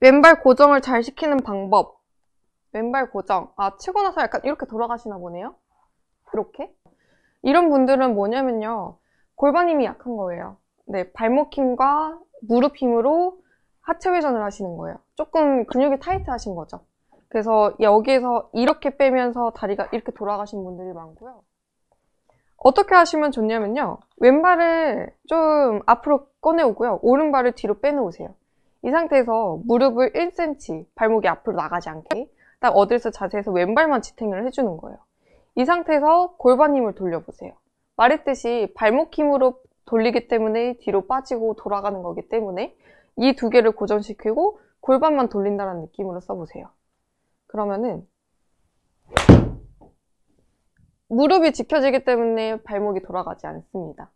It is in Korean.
왼발 고정을 잘 시키는 방법 왼발 고정 아 치고 나서 약간 이렇게 돌아가시나 보네요 이렇게 이런 분들은 뭐냐면요 골반 힘이 약한 거예요 네 발목 힘과 무릎 힘으로 하체 회전을 하시는 거예요 조금 근육이 타이트 하신 거죠 그래서 여기에서 이렇게 빼면서 다리가 이렇게 돌아가신 분들이 많고요 어떻게 하시면 좋냐면요 왼발을 좀 앞으로 꺼내오고요 오른발을 뒤로 빼놓으세요 이 상태에서 무릎을 1cm 발목이 앞으로 나가지 않게 딱 어드레스 자세에서 왼발만 지탱을 해주는 거예요. 이 상태에서 골반 힘을 돌려보세요. 말했듯이 발목 힘으로 돌리기 때문에 뒤로 빠지고 돌아가는 거기 때문에 이 두 개를 고정시키고 골반만 돌린다는 느낌으로 써보세요. 그러면은 무릎이 지켜지기 때문에 발목이 돌아가지 않습니다.